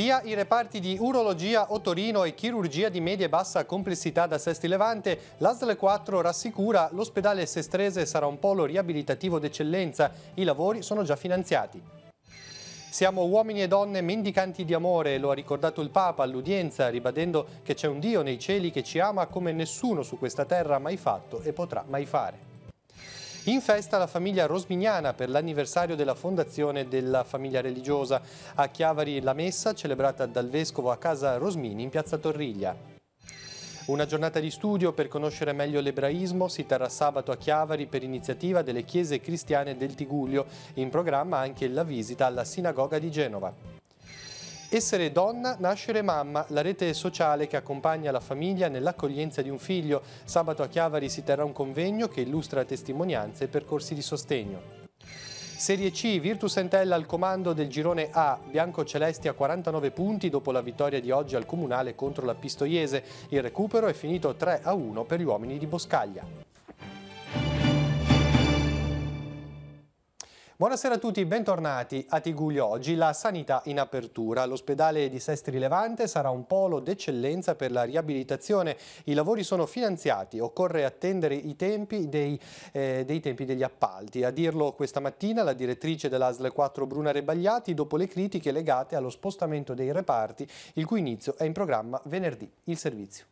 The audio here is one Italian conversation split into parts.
Via i reparti di urologia, otorino e chirurgia di media e bassa complessità da Sesti Levante, l'ASL 4 rassicura l'ospedale Sestrese sarà un polo riabilitativo d'eccellenza, i lavori sono già finanziati. Siamo uomini e donne mendicanti di amore, lo ha ricordato il Papa all'udienza, ribadendo che c'è un Dio nei cieli che ci ama come nessuno su questa terra ha mai fatto e potrà mai fare. In festa la famiglia rosmignana per l'anniversario della fondazione della famiglia religiosa. A Chiavari la messa celebrata dal vescovo a casa Rosmini in piazza Torriglia. Una giornata di studio per conoscere meglio l'ebraismo si terrà sabato a Chiavari per iniziativa delle chiese cristiane del Tiguglio, in programma anche la visita alla sinagoga di Genova. Essere donna, nascere mamma, la rete sociale che accompagna la famiglia nell'accoglienza di un figlio. Sabato a Chiavari si terrà un convegno che illustra testimonianze e percorsi di sostegno. Serie C, Virtus Entella al comando del girone A, Bianco Celesti a 49 punti dopo la vittoria di oggi al Comunale contro la Pistoiese. Il recupero è finito 3-1 per gli uomini di Boscaglia. Buonasera a tutti, bentornati a Tiguglio Oggi, la sanità in apertura. L'ospedale di Sestri Levante sarà un polo d'eccellenza per la riabilitazione. I lavori sono finanziati, occorre attendere i tempi, dei, eh, dei tempi degli appalti. A dirlo questa mattina la direttrice dell'ASL 4 Bruna Rebagliati dopo le critiche legate allo spostamento dei reparti, il cui inizio è in programma venerdì. Il servizio.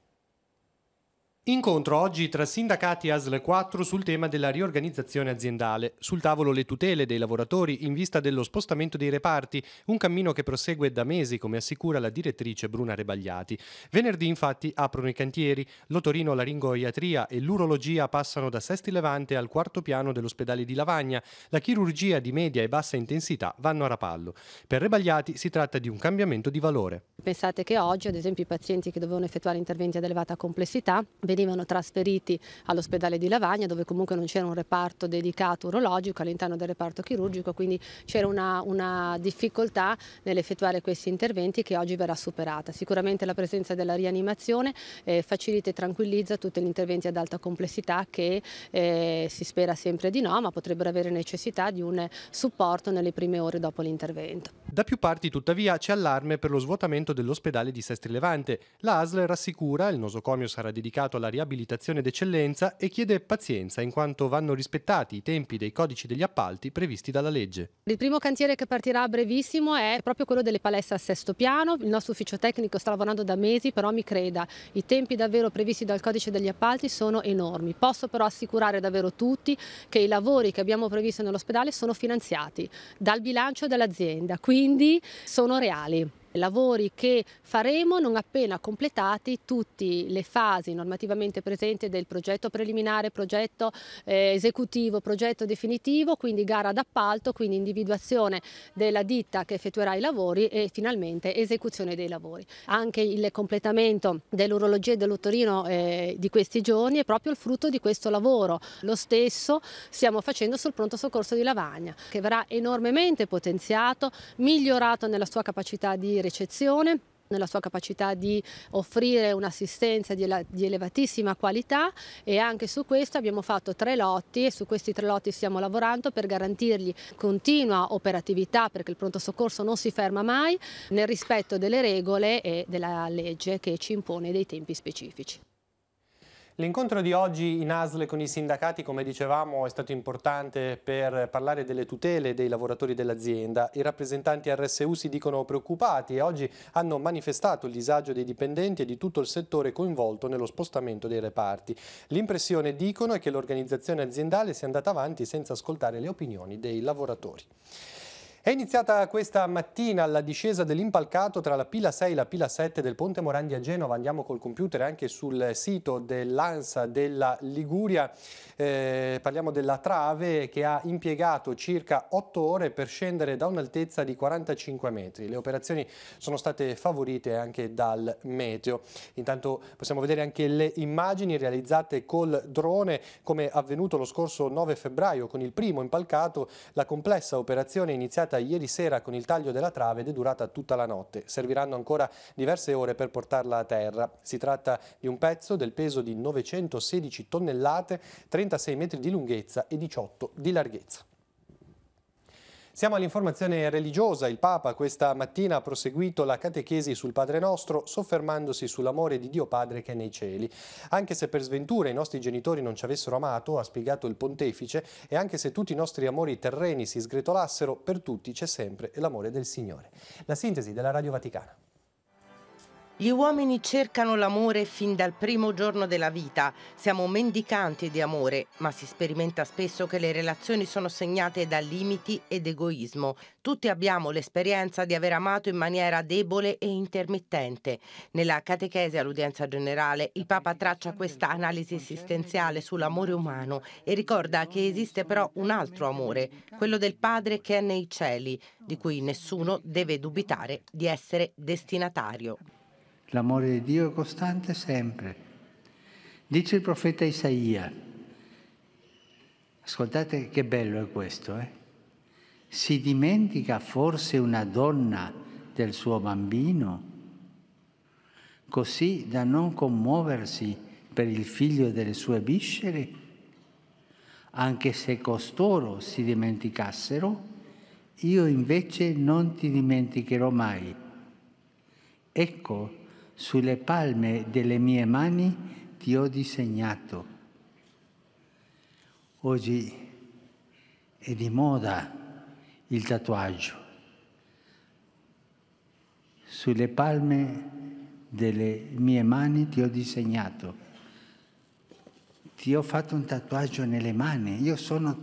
Incontro oggi tra sindacati ASL 4 sul tema della riorganizzazione aziendale. Sul tavolo le tutele dei lavoratori in vista dello spostamento dei reparti, un cammino che prosegue da mesi, come assicura la direttrice Bruna Rebagliati. Venerdì infatti aprono i cantieri, l'otorino la ringoiatria e l'urologia passano da Sesti Levante al quarto piano dell'ospedale di Lavagna, la chirurgia di media e bassa intensità vanno a Rapallo. Per Rebagliati si tratta di un cambiamento di valore. Pensate che oggi, ad esempio, i pazienti che dovevano effettuare interventi ad elevata complessità venivano trasferiti all'ospedale di Lavagna dove comunque non c'era un reparto dedicato urologico all'interno del reparto chirurgico, quindi c'era una, una difficoltà nell'effettuare questi interventi che oggi verrà superata. Sicuramente la presenza della rianimazione eh, facilita e tranquillizza tutti gli interventi ad alta complessità che eh, si spera sempre di no, ma potrebbero avere necessità di un supporto nelle prime ore dopo l'intervento. Da più parti tuttavia c'è allarme per lo svuotamento dell'ospedale di Sestri Levante. La ASL rassicura, il nosocomio sarà dedicato alla alla riabilitazione d'eccellenza e chiede pazienza in quanto vanno rispettati i tempi dei codici degli appalti previsti dalla legge. Il primo cantiere che partirà a brevissimo è proprio quello delle palestre a sesto piano. Il nostro ufficio tecnico sta lavorando da mesi, però mi creda, i tempi davvero previsti dal codice degli appalti sono enormi. Posso però assicurare davvero tutti che i lavori che abbiamo previsto nell'ospedale sono finanziati dal bilancio dell'azienda, quindi sono reali lavori che faremo non appena completati tutte le fasi normativamente presenti del progetto preliminare, progetto eh, esecutivo, progetto definitivo, quindi gara d'appalto, quindi individuazione della ditta che effettuerà i lavori e finalmente esecuzione dei lavori. Anche il completamento dell'urologia e dell'ottorino eh, di questi giorni è proprio il frutto di questo lavoro. Lo stesso stiamo facendo sul pronto soccorso di Lavagna, che verrà enormemente potenziato, migliorato nella sua capacità di d'eccezione nella sua capacità di offrire un'assistenza di, elevatissima qualità e anche su questo abbiamo fatto tre lotti e su questi tre lotti stiamo lavorando per garantirgli continua operatività perché il pronto soccorso non si ferma mai nel rispetto delle regole e della legge che ci impone dei tempi specifici. L'incontro di oggi in ASL con i sindacati, come dicevamo, è stato importante per parlare delle tutele dei lavoratori dell'azienda. I rappresentanti RSU si dicono preoccupati e oggi hanno manifestato il disagio dei dipendenti e di tutto il settore coinvolto nello spostamento dei reparti. L'impressione, dicono, è che l'organizzazione aziendale sia andata avanti senza ascoltare le opinioni dei lavoratori. È iniziata questa mattina la discesa dell'impalcato tra la pila 6 e la pila 7 del Ponte Morandi a Genova. Andiamo col computer anche sul sito dell'ANSA della Liguria. Eh, parliamo della trave che ha impiegato circa 8 ore per scendere da un'altezza di 45 metri. Le operazioni sono state favorite anche dal meteo. Intanto possiamo vedere anche le immagini realizzate col drone come avvenuto lo scorso 9 febbraio con il primo impalcato. La complessa operazione è iniziata ieri sera con il taglio della trave ed è durata tutta la notte. Serviranno ancora diverse ore per portarla a terra. Si tratta di un pezzo del peso di 916 tonnellate, 36 metri di lunghezza e 18 di larghezza. Siamo all'informazione religiosa. Il Papa questa mattina ha proseguito la catechesi sul Padre Nostro, soffermandosi sull'amore di Dio Padre che è nei cieli. Anche se per sventura i nostri genitori non ci avessero amato, ha spiegato il pontefice, e anche se tutti i nostri amori terreni si sgretolassero, per tutti c'è sempre l'amore del Signore. La sintesi della Radio Vaticana. Gli uomini cercano l'amore fin dal primo giorno della vita, siamo mendicanti di amore, ma si sperimenta spesso che le relazioni sono segnate da limiti ed egoismo. Tutti abbiamo l'esperienza di aver amato in maniera debole e intermittente. Nella catechesi all'udienza generale il Papa traccia questa analisi esistenziale sull'amore umano e ricorda che esiste però un altro amore, quello del Padre che è nei cieli, di cui nessuno deve dubitare di essere destinatario. L'amore di Dio è costante sempre. Dice il profeta Isaia, ascoltate che bello è questo, eh? si dimentica forse una donna del suo bambino, così da non commuoversi per il figlio delle sue viscere, anche se costoro si dimenticassero, io invece non ti dimenticherò mai. Ecco sulle palme delle mie mani ti ho disegnato. Oggi è di moda il tatuaggio. Sulle palme delle mie mani ti ho disegnato. Ti ho fatto un tatuaggio nelle mani. Io sono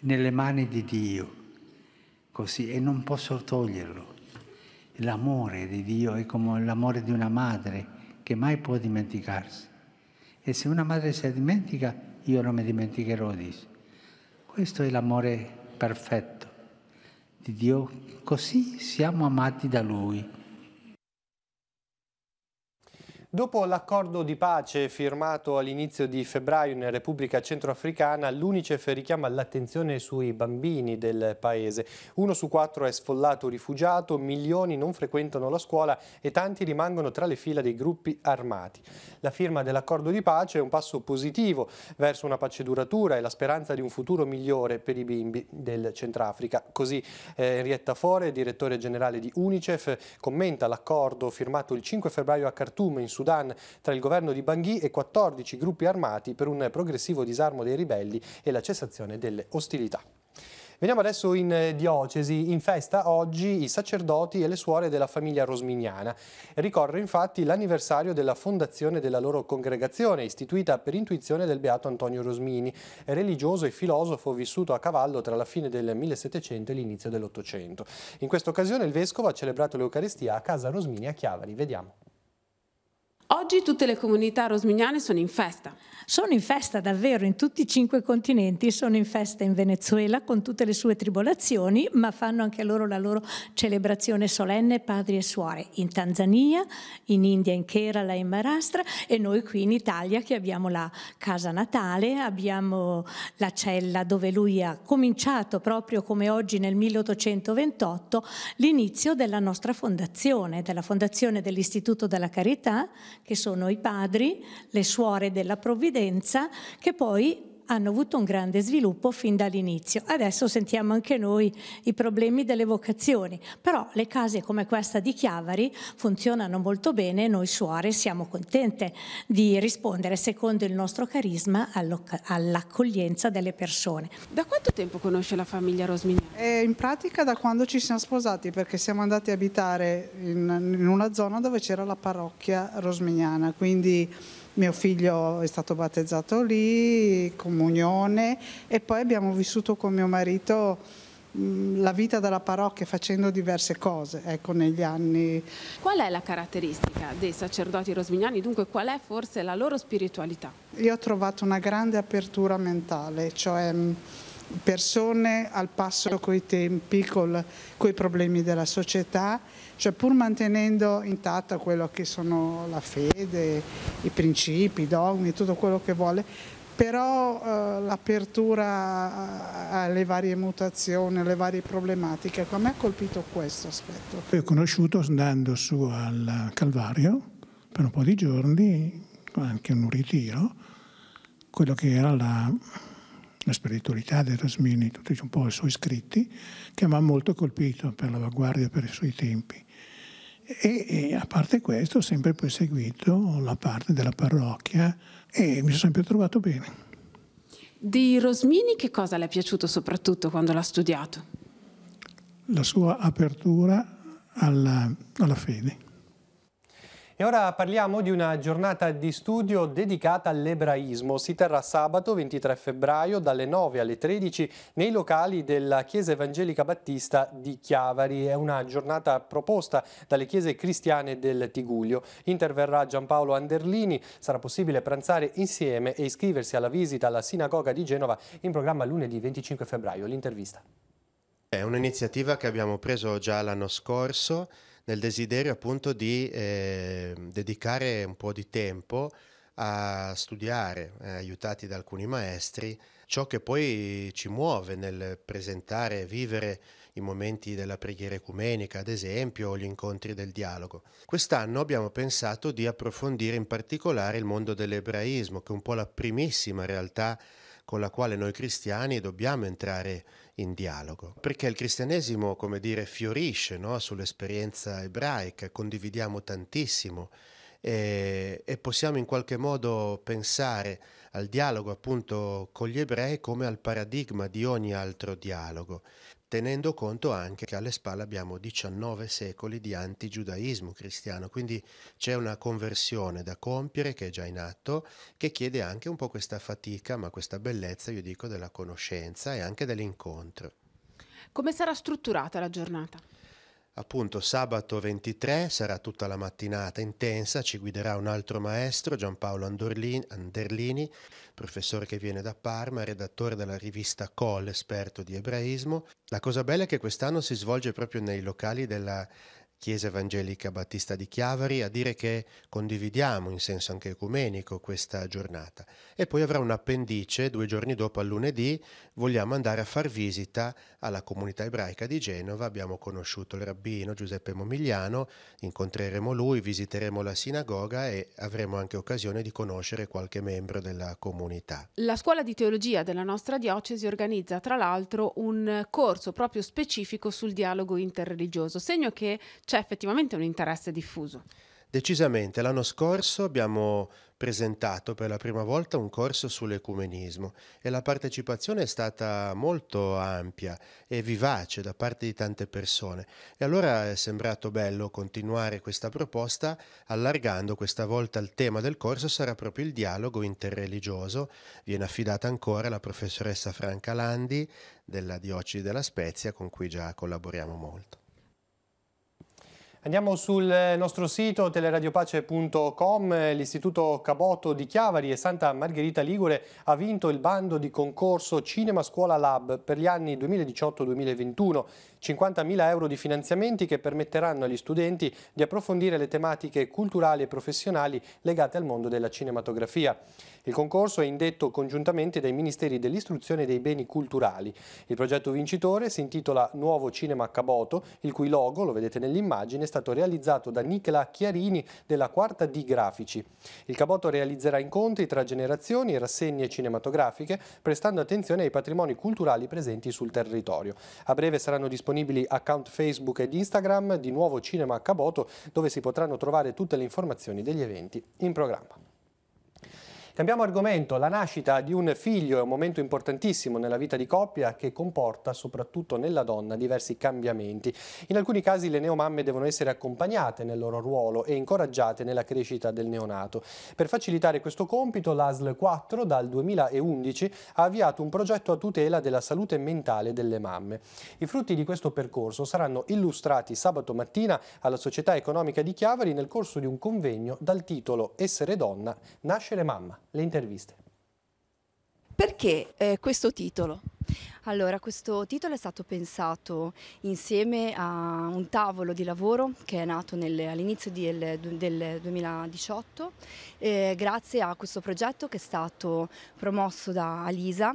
nelle mani di Dio, così, e non posso toglierlo l'amore di Dio è come l'amore di una madre che mai può dimenticarsi. E se una madre si dimentica, io non mi dimenticherò di Dio. Questo è l'amore perfetto di Dio, così siamo amati da Lui Dopo l'accordo di pace firmato all'inizio di febbraio in Repubblica Centroafricana, l'Unicef richiama l'attenzione sui bambini del paese. Uno su quattro è sfollato o rifugiato, milioni non frequentano la scuola e tanti rimangono tra le fila dei gruppi armati. La firma dell'accordo di pace è un passo positivo verso una pace duratura e la speranza di un futuro migliore per i bimbi del Centrafrica. Così eh, Henrietta Fore, direttore generale di Unicef, commenta l'accordo firmato il 5 febbraio a Khartoum in Sud Sudan tra il governo di Bangui e 14 gruppi armati per un progressivo disarmo dei ribelli e la cessazione delle ostilità. Veniamo adesso in eh, diocesi. In festa oggi i sacerdoti e le suore della famiglia rosminiana. Ricorre infatti l'anniversario della fondazione della loro congregazione, istituita per intuizione del beato Antonio Rosmini, religioso e filosofo vissuto a cavallo tra la fine del 1700 e l'inizio dell'Ottocento. In questa occasione il vescovo ha celebrato l'Eucaristia a casa Rosmini a Chiavari. Vediamo. Oggi tutte le comunità rosmignane sono in festa. Sono in festa davvero in tutti i cinque continenti, sono in festa in Venezuela con tutte le sue tribolazioni, ma fanno anche loro la loro celebrazione solenne padri e suore in Tanzania, in India, in Kerala, in Marastra e noi qui in Italia che abbiamo la casa natale, abbiamo la cella dove lui ha cominciato proprio come oggi nel 1828 l'inizio della nostra fondazione, della fondazione dell'Istituto della Carità che sono i padri, le suore della provvidenza, che poi hanno avuto un grande sviluppo fin dall'inizio. Adesso sentiamo anche noi i problemi delle vocazioni, però le case come questa di Chiavari funzionano molto bene, e noi suore siamo contente di rispondere secondo il nostro carisma all'accoglienza delle persone. Da quanto tempo conosce la famiglia Rosmignano? Eh, in pratica da quando ci siamo sposati perché siamo andati a abitare in, in una zona dove c'era la parrocchia rosmignana, quindi mio figlio è stato battezzato lì, comunione e poi abbiamo vissuto con mio marito la vita della parrocchia facendo diverse cose ecco, negli anni. Qual è la caratteristica dei sacerdoti rosmignani? Dunque qual è forse la loro spiritualità? Io ho trovato una grande apertura mentale, cioè persone al passo coi tempi, col, coi problemi della società, cioè pur mantenendo intatta quello che sono la fede, i principi, i dogmi, tutto quello che vuole, però eh, l'apertura eh, alle varie mutazioni, alle varie problematiche, ecco, a me ha colpito questo aspetto. ho conosciuto andando su al Calvario per un po' di giorni, anche un ritiro, quello che era la la spiritualità dei Rasmini, tutti un po' i suoi scritti, che mi ha molto colpito per l'avanguardia per i suoi tempi. E, e, a parte questo ho sempre poi seguito la parte della parrocchia e mi sono sempre trovato bene. Di Rosmini che cosa le è piaciuto soprattutto quando l'ha studiato? La sua apertura alla, alla fede e ora parliamo di una giornata di studio dedicata all'ebraismo. Si terrà sabato 23 febbraio dalle 9 alle 13 nei locali della Chiesa Evangelica Battista di Chiavari. È una giornata proposta dalle chiese cristiane del Tiguglio. Interverrà Giampaolo Anderlini, sarà possibile pranzare insieme e iscriversi alla visita alla Sinagoga di Genova in programma lunedì 25 febbraio. L'intervista. È un'iniziativa che abbiamo preso già l'anno scorso nel desiderio appunto di eh, dedicare un po' di tempo a studiare, eh, aiutati da alcuni maestri, ciò che poi ci muove nel presentare e vivere i momenti della preghiera ecumenica, ad esempio, o gli incontri del dialogo. Quest'anno abbiamo pensato di approfondire in particolare il mondo dell'ebraismo, che è un po' la primissima realtà con la quale noi cristiani dobbiamo entrare in dialogo, perché il cristianesimo, come dire, fiorisce no? sull'esperienza ebraica, condividiamo tantissimo e, e, possiamo in qualche modo pensare al dialogo appunto con gli ebrei come al paradigma di ogni altro dialogo, tenendo conto anche che alle spalle abbiamo 19 secoli di antigiudaismo cristiano, quindi c'è una conversione da compiere che è già in atto, che chiede anche un po' questa fatica, ma questa bellezza, io dico, della conoscenza e anche dell'incontro. Come sarà strutturata la giornata? Appunto sabato 23 sarà tutta la mattinata intensa, ci guiderà un altro maestro, Giampaolo Anderlini, professore che viene da Parma, redattore della rivista Col, esperto di ebraismo. La cosa bella è che quest'anno si svolge proprio nei locali della Chiesa Evangelica Battista di Chiavari a dire che condividiamo in senso anche ecumenico questa giornata e poi avrà un appendice due giorni dopo al lunedì vogliamo andare a far visita alla comunità ebraica di Genova abbiamo conosciuto il rabbino Giuseppe Momigliano incontreremo lui visiteremo la sinagoga e avremo anche occasione di conoscere qualche membro della comunità la scuola di teologia della nostra diocesi organizza tra l'altro un corso proprio specifico sul dialogo interreligioso segno che c'è effettivamente un interesse diffuso. Decisamente, l'anno scorso abbiamo presentato per la prima volta un corso sull'ecumenismo e la partecipazione è stata molto ampia e vivace da parte di tante persone e allora è sembrato bello continuare questa proposta allargando questa volta il tema del corso sarà proprio il dialogo interreligioso viene affidata ancora la professoressa Franca Landi della diocesi della Spezia con cui già collaboriamo molto. Andiamo sul eh, nostro sito teleradiopace.com, l'Istituto Caboto di Chiavari e Santa Margherita Ligure ha vinto il bando di concorso Cinema Scuola Lab per gli anni 2018-2021, 50.000 euro di finanziamenti che permetteranno agli studenti di approfondire le tematiche culturali e professionali legate al mondo della cinematografia. Il concorso è indetto congiuntamente dai Ministeri dell'Istruzione e dei Beni Culturali. Il progetto vincitore si intitola Nuovo Cinema Caboto, il cui logo, lo vedete nell'immagine, è stato realizzato da Nicola Chiarini della quarta D Grafici. Il Caboto realizzerà incontri tra generazioni e rassegne cinematografiche, prestando attenzione ai patrimoni culturali presenti sul territorio. A breve saranno disponibili account Facebook ed Instagram di Nuovo Cinema Caboto, dove si potranno trovare tutte le informazioni degli eventi in programma. Cambiamo argomento, la nascita di un figlio è un momento importantissimo nella vita di coppia che comporta soprattutto nella donna diversi cambiamenti. In alcuni casi le neomamme devono essere accompagnate nel loro ruolo e incoraggiate nella crescita del neonato. Per facilitare questo compito l'ASL 4 dal 2011 ha avviato un progetto a tutela della salute mentale delle mamme. I frutti di questo percorso saranno illustrati sabato mattina alla Società Economica di Chiavari nel corso di un convegno dal titolo Essere donna, nascere mamma le interviste. Perché eh, questo titolo? Allora, questo titolo è stato pensato insieme a un tavolo di lavoro che è nato all'inizio del, del, 2018 eh, grazie a questo progetto che è stato promosso da Alisa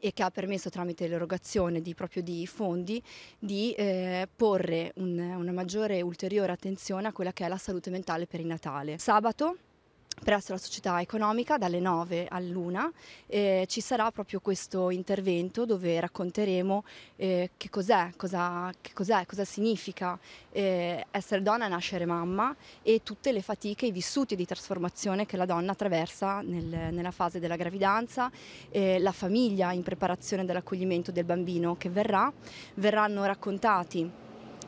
e che ha permesso tramite l'erogazione di, proprio di fondi di eh, porre un, una maggiore ulteriore attenzione a quella che è la salute mentale per il Natale. Sabato presso la società economica dalle 9 all'una eh, ci sarà proprio questo intervento dove racconteremo eh, che cos'è, cosa, cos cosa, significa eh, essere donna, e nascere mamma e tutte le fatiche, i vissuti di trasformazione che la donna attraversa nel, nella fase della gravidanza, la famiglia in preparazione dell'accoglimento del bambino che verrà, verranno raccontati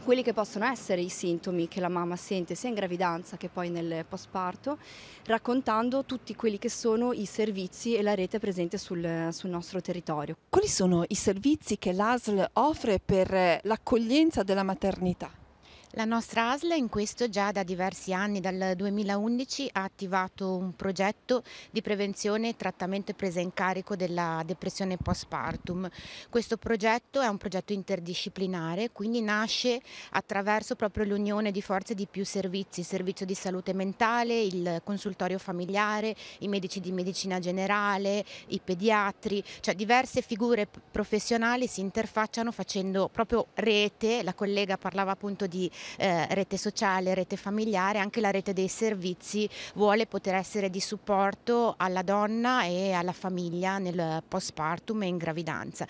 quelli che possono essere i sintomi che la mamma sente sia in gravidanza che poi nel postparto, raccontando tutti quelli che sono i servizi e la rete presente sul, sul nostro territorio. Quali sono i servizi che l'ASL offre per l'accoglienza della maternità? La nostra ASL in questo già da diversi anni, dal 2011, ha attivato un progetto di prevenzione e trattamento e presa in carico della depressione postpartum. Questo progetto è un progetto interdisciplinare, quindi nasce attraverso proprio l'unione di forze di più servizi, il servizio di salute mentale, il consultorio familiare, i medici di medicina generale, i pediatri, cioè diverse figure professionali si interfacciano facendo proprio rete, la collega parlava appunto di eh, rete sociale, rete familiare, anche la rete dei servizi vuole poter essere di supporto alla donna e alla famiglia nel postpartum e in gravidanza.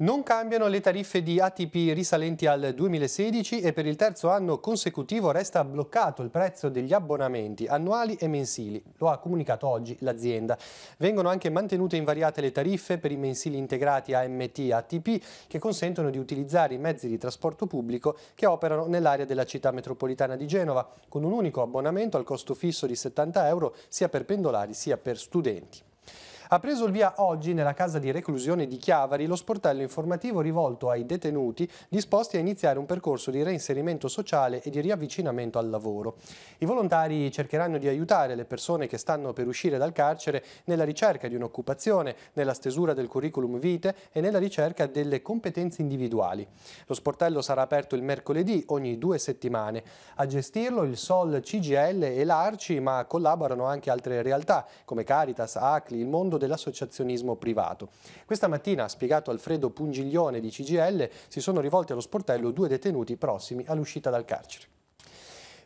Non cambiano le tariffe di ATP risalenti al 2016 e per il terzo anno consecutivo resta bloccato il prezzo degli abbonamenti annuali e mensili. Lo ha comunicato oggi l'azienda. Vengono anche mantenute invariate le tariffe per i mensili integrati AMT e ATP che consentono di utilizzare i mezzi di trasporto pubblico che operano nell'area della città metropolitana di Genova con un unico abbonamento al costo fisso di 70 euro sia per pendolari sia per studenti. Ha preso il via oggi nella casa di reclusione di Chiavari lo sportello informativo rivolto ai detenuti disposti a iniziare un percorso di reinserimento sociale e di riavvicinamento al lavoro. I volontari cercheranno di aiutare le persone che stanno per uscire dal carcere nella ricerca di un'occupazione, nella stesura del curriculum vitae e nella ricerca delle competenze individuali. Lo sportello sarà aperto il mercoledì ogni due settimane. A gestirlo il SOL, CGL e l'ARCI, ma collaborano anche altre realtà come Caritas, ACLI, il Mondo dell'associazionismo privato. Questa mattina, ha spiegato Alfredo Pungiglione di CGL, si sono rivolti allo sportello due detenuti prossimi all'uscita dal carcere.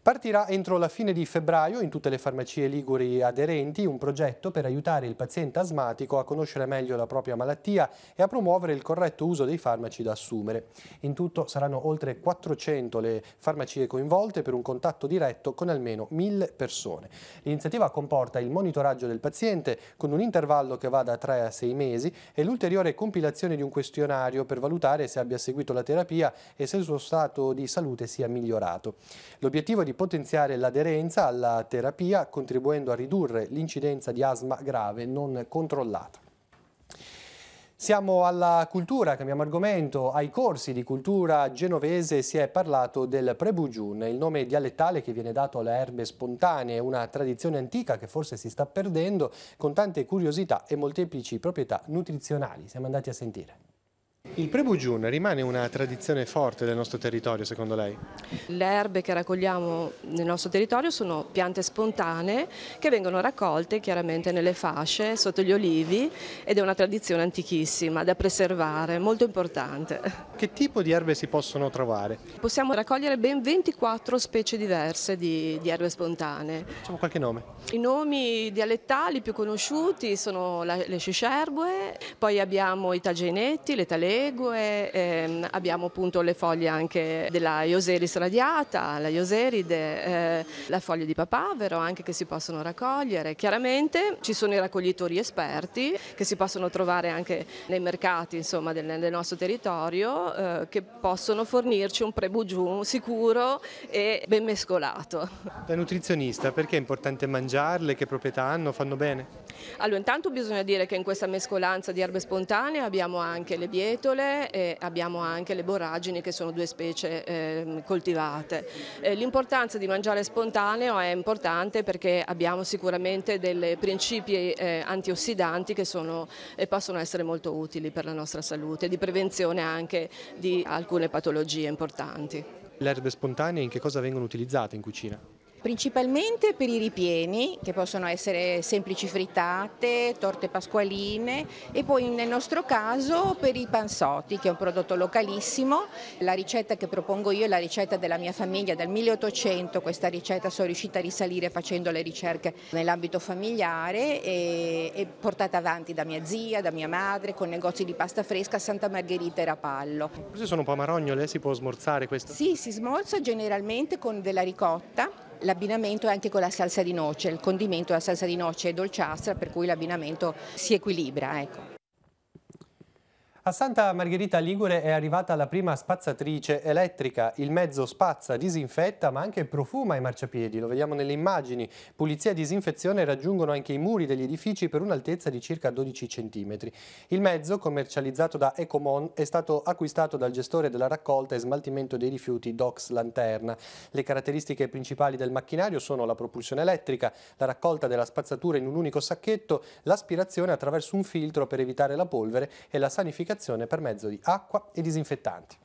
Partirà entro la fine di febbraio in tutte le farmacie liguri aderenti un progetto per aiutare il paziente asmatico a conoscere meglio la propria malattia e a promuovere il corretto uso dei farmaci da assumere. In tutto saranno oltre 400 le farmacie coinvolte per un contatto diretto con almeno 1000 persone. L'iniziativa comporta il monitoraggio del paziente con un intervallo che va da 3 a 6 mesi e l'ulteriore compilazione di un questionario per valutare se abbia seguito la terapia e se il suo stato di salute sia migliorato. L'obiettivo di di potenziare l'aderenza alla terapia contribuendo a ridurre l'incidenza di asma grave non controllata. Siamo alla cultura, cambiamo argomento. Ai corsi di cultura genovese si è parlato del prebugiun, il nome dialettale che viene dato alle erbe spontanee, una tradizione antica che forse si sta perdendo con tante curiosità e molteplici proprietà nutrizionali. Siamo andati a sentire. Il pre rimane una tradizione forte del nostro territorio, secondo lei? Le erbe che raccogliamo nel nostro territorio sono piante spontanee che vengono raccolte chiaramente nelle fasce, sotto gli olivi ed è una tradizione antichissima da preservare, molto importante. Che tipo di erbe si possono trovare? Possiamo raccogliere ben 24 specie diverse di, di erbe spontanee. Facciamo qualche nome? I nomi dialettali più conosciuti sono la, le sciscerbue, poi abbiamo i tagenetti, le talene, legue, ehm, abbiamo appunto le foglie anche della Ioseris radiata, la Ioseride, eh, la foglia di papavero anche che si possono raccogliere. Chiaramente ci sono i raccoglitori esperti che si possono trovare anche nei mercati insomma, del, del, nostro territorio eh, che possono fornirci un prebugiù sicuro e ben mescolato. Da nutrizionista perché è importante mangiarle? Che proprietà hanno? Fanno bene? Allora intanto bisogna dire che in questa mescolanza di erbe spontanee abbiamo anche le biete, setole e abbiamo anche le borragini che sono due specie eh, coltivate. Eh, L'importanza di mangiare spontaneo è importante perché abbiamo sicuramente dei principi eh, antiossidanti che sono, eh, possono essere molto utili per la nostra salute di prevenzione anche di alcune patologie importanti. Le erbe spontanee in che cosa vengono utilizzate in cucina? principalmente per i ripieni che possono essere semplici frittate, torte pasqualine e poi nel nostro caso per i pansotti, che è un prodotto localissimo. La ricetta che propongo io è la ricetta della mia famiglia dal 1800, questa ricetta sono riuscita a risalire facendo le ricerche nell'ambito familiare e, e portata avanti da mia zia, da mia madre con negozi di pasta fresca a Santa Margherita e Rapallo. Questi sono pomarognole, si può smorzare questo? Sì, si smorza generalmente con della ricotta l'abbinamento è anche con la salsa di noce, il condimento della salsa di noce è dolciastra per cui l'abbinamento si equilibra. Ecco. A Santa Margherita Ligure è arrivata la prima spazzatrice elettrica. Il mezzo spazza, disinfetta ma anche profuma i marciapiedi. Lo vediamo nelle immagini. Pulizia e disinfezione raggiungono anche i muri degli edifici per un'altezza di circa 12 cm. Il mezzo, commercializzato da Ecomon, è stato acquistato dal gestore della raccolta e smaltimento dei rifiuti Dox Lanterna. Le caratteristiche principali del macchinario sono la propulsione elettrica, la raccolta della spazzatura in un unico sacchetto, l'aspirazione attraverso un filtro per evitare la polvere e la sanificazione desintossicazione per mezzo di acqua e disinfettanti.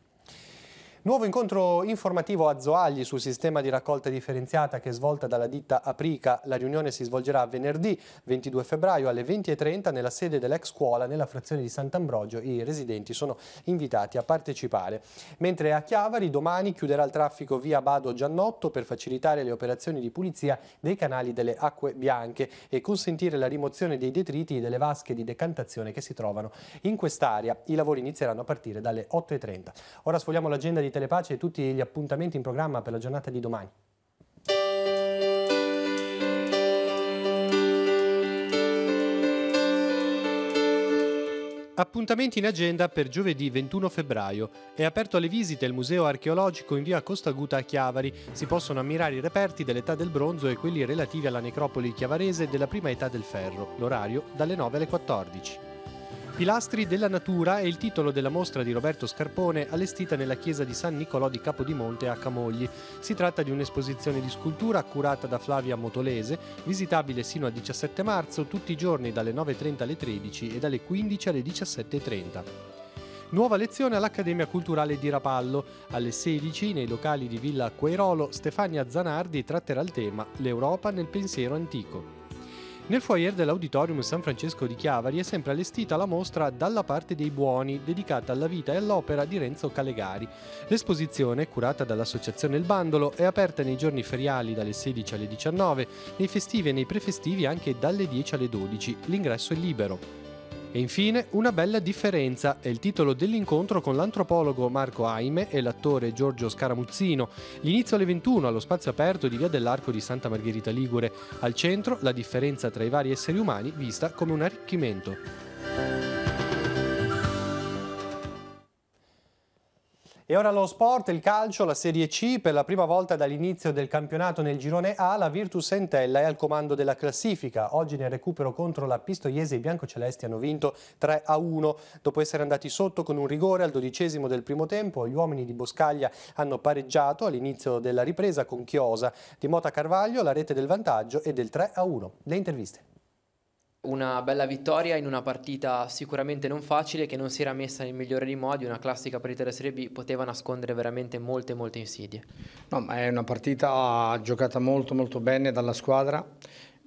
Nuovo incontro informativo a Zoagli sul sistema di raccolta differenziata che è svolta dalla ditta Aprica. La riunione si svolgerà venerdì 22 febbraio alle 20.30 nella sede dell'ex scuola nella frazione di Sant'Ambrogio. I residenti sono invitati a partecipare. Mentre a Chiavari domani chiuderà il traffico via Bado Giannotto per facilitare le operazioni di pulizia dei canali delle acque bianche e consentire la rimozione dei detriti e delle vasche di decantazione che si trovano in quest'area. I lavori inizieranno a partire dalle 8.30. Ora sfogliamo l'agenda di Tele Pace e tutti gli appuntamenti in programma per la giornata di domani. Appuntamenti in agenda per giovedì 21 febbraio. È aperto alle visite il Museo archeologico in via Costaguta a Chiavari. Si possono ammirare i reperti dell'età del bronzo e quelli relativi alla necropoli chiavarese della prima età del ferro. L'orario dalle 9 alle 14. Pilastri della natura è il titolo della mostra di Roberto Scarpone allestita nella chiesa di San Nicolò di Capodimonte a Camogli. Si tratta di un'esposizione di scultura curata da Flavia Motolese, visitabile sino al 17 marzo tutti i giorni dalle 9.30 alle 13 e dalle 15 alle 17.30. Nuova lezione all'Accademia Culturale di Rapallo. Alle 16 nei locali di Villa Querolo Stefania Zanardi tratterà il tema L'Europa nel pensiero antico. Nel foyer dell'Auditorium San Francesco di Chiavari è sempre allestita la mostra Dalla parte dei buoni, dedicata alla vita e all'opera di Renzo Calegari. L'esposizione, curata dall'Associazione Il Bandolo, è aperta nei giorni feriali dalle 16 alle 19, nei festivi e nei prefestivi anche dalle 10 alle 12. L'ingresso è libero. E infine Una bella differenza è il titolo dell'incontro con l'antropologo Marco Aime e l'attore Giorgio Scaramuzzino. L'inizio alle 21 allo spazio aperto di Via dell'Arco di Santa Margherita Ligure. Al centro la differenza tra i vari esseri umani vista come un arricchimento. E ora lo sport, il calcio, la Serie C, per la prima volta dall'inizio del campionato nel girone A, la Virtus Entella è al comando della classifica. Oggi nel recupero contro la Pistoiese i biancocelesti hanno vinto 3-1. Dopo essere andati sotto con un rigore al dodicesimo del primo tempo, gli uomini di Boscaglia hanno pareggiato all'inizio della ripresa con Chiosa, di Mota Carvaglio la rete del vantaggio e del 3-1. Le interviste una bella vittoria in una partita sicuramente non facile che non si era messa nel migliore dei modi, una classica partita della Serie B poteva nascondere veramente molte molte insidie. No, ma è una partita giocata molto molto bene dalla squadra,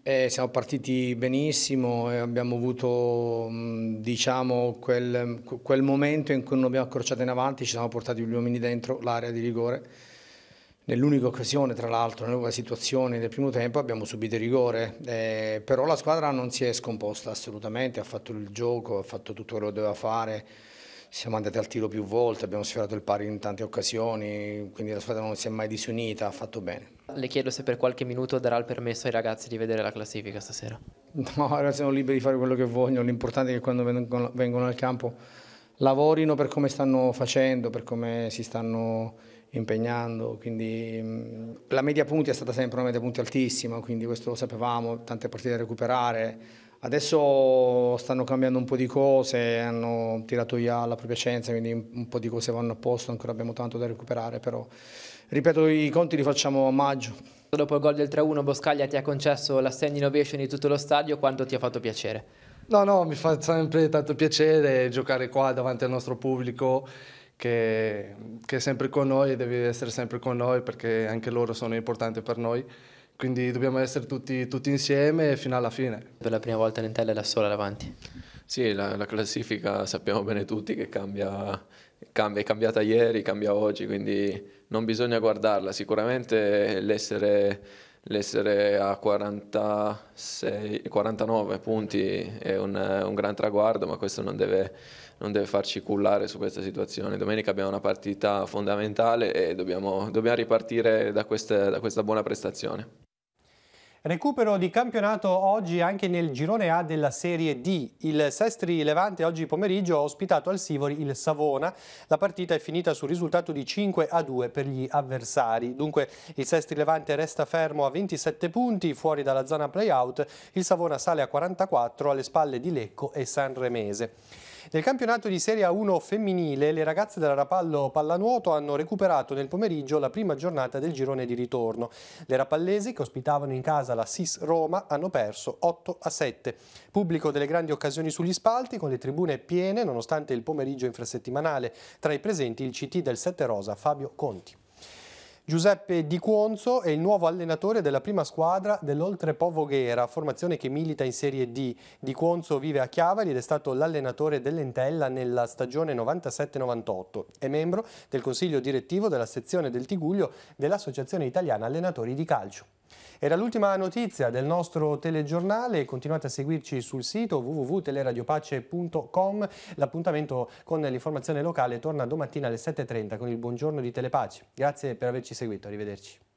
eh, siamo partiti benissimo e abbiamo avuto mm, diciamo, quel, quel momento in cui non abbiamo accorciato in avanti, ci siamo portati gli uomini dentro l'area di rigore Nell'unica occasione, tra l'altro, nell'unica situazione del primo tempo abbiamo subito rigore, eh, però la squadra non si è scomposta assolutamente, ha fatto il gioco, ha fatto tutto quello che doveva fare, siamo andati al tiro più volte, abbiamo sfiorato il pari in tante occasioni, quindi la squadra non si è mai disunita, ha fatto bene. Le chiedo se per qualche minuto darà il permesso ai ragazzi di vedere la classifica stasera. No, ora sono liberi di fare quello che vogliono, l'importante è che quando vengono, vengono al campo lavorino per come stanno facendo, per come si stanno impegnando, quindi mm, la media punti è stata sempre una media punti altissima, quindi questo lo sapevamo, tante partite da recuperare. Adesso stanno cambiando un po' di cose, hanno tirato via la propria scienza, quindi un po' di cose vanno a posto, ancora abbiamo tanto da recuperare, però ripeto i conti li facciamo a maggio. Dopo il gol del 3-1 Boscaglia ti ha concesso la stand innovation di tutto lo stadio, quanto ti ha fatto piacere? No, no, mi fa sempre tanto piacere giocare qua davanti al nostro pubblico che, che, è sempre con noi e deve essere sempre con noi perché anche loro sono importanti per noi. Quindi dobbiamo essere tutti, tutti insieme fino alla fine. Per la prima volta Nentella è da sola davanti. Sì, la, la, classifica sappiamo bene tutti che cambia, cambia, è cambiata ieri, cambia oggi, quindi non bisogna guardarla. Sicuramente l'essere l'essere a 46, 49 punti è un, un, gran traguardo, ma questo non deve, non deve, farci cullare su questa situazione. Domenica abbiamo una partita fondamentale e dobbiamo, dobbiamo ripartire da, queste, da questa buona prestazione. Recupero di campionato oggi anche nel girone A della Serie D. Il Sestri Levante oggi pomeriggio ha ospitato al Sivori il Savona. La partita è finita sul risultato di 5 a 2 per gli avversari. Dunque il Sestri Levante resta fermo a 27 punti fuori dalla zona playout. Il Savona sale a 44 alle spalle di Lecco e Sanremese. Nel campionato di Serie A1 femminile le ragazze della Rapallo Pallanuoto hanno recuperato nel pomeriggio la prima giornata del girone di ritorno. Le rapallesi che ospitavano in casa la SIS Roma hanno perso 8 a 7. Pubblico delle grandi occasioni sugli spalti con le tribune piene nonostante il pomeriggio infrasettimanale. Tra i presenti il CT del 7 Rosa Fabio Conti. Giuseppe Di Cuonzo è il nuovo allenatore della prima squadra dell'Oltrepo Voghera, formazione che milita in Serie D. Di Cuonzo vive a Chiavari ed è stato l'allenatore dell'Entella nella stagione 97-98. È membro del consiglio direttivo della sezione del Tiguglio dell'Associazione Italiana Allenatori di Calcio. Era l'ultima notizia del nostro telegiornale, continuate a seguirci sul sito www.teleradiopace.com. L'appuntamento con l'informazione locale torna domattina alle 7.30 con il buongiorno di Telepace. Grazie per averci seguito, arrivederci.